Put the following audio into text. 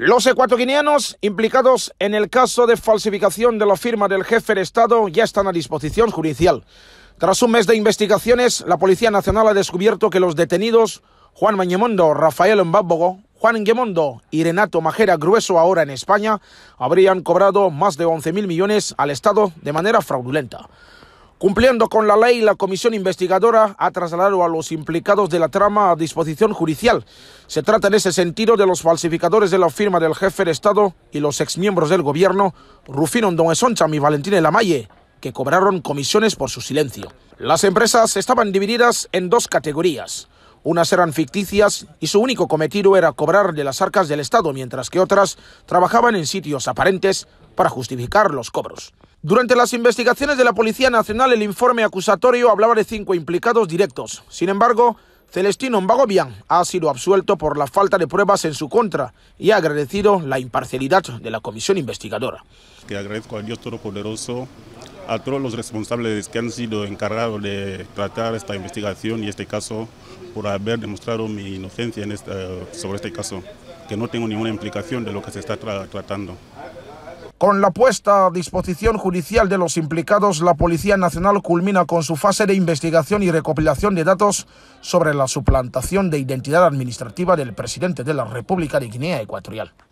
Los ecuatorianos implicados en el caso de falsificación de la firma del jefe de Estado ya están a disposición judicial. Tras un mes de investigaciones, la Policía Nacional ha descubierto que los detenidos Juan Mañemondo, Rafael Mbábogo, Juan Guemondo y Renato Majera Grueso, ahora en España, habrían cobrado más de 11.000 millones al Estado de manera fraudulenta. Cumpliendo con la ley, la comisión investigadora ha trasladado a los implicados de la trama a disposición judicial. Se trata en ese sentido de los falsificadores de la firma del jefe de Estado y los exmiembros del gobierno, Rufino Don Esoncham y Valentín Lamalle, que cobraron comisiones por su silencio. Las empresas estaban divididas en dos categorías. Unas eran ficticias y su único cometido era cobrar de las arcas del Estado, mientras que otras trabajaban en sitios aparentes para justificar los cobros. Durante las investigaciones de la Policía Nacional, el informe acusatorio hablaba de cinco implicados directos. Sin embargo, Celestino Mbagobian ha sido absuelto por la falta de pruebas en su contra y ha agradecido la imparcialidad de la comisión investigadora. Que agradezco a Dios Todopoderoso a todos los responsables que han sido encargados de tratar esta investigación y este caso por haber demostrado mi inocencia sobre este caso, que no tengo ninguna implicación de lo que se está tratando. Con la puesta a disposición judicial de los implicados, la Policía Nacional culmina con su fase de investigación y recopilación de datos sobre la suplantación de identidad administrativa del presidente de la República de Guinea Ecuatorial.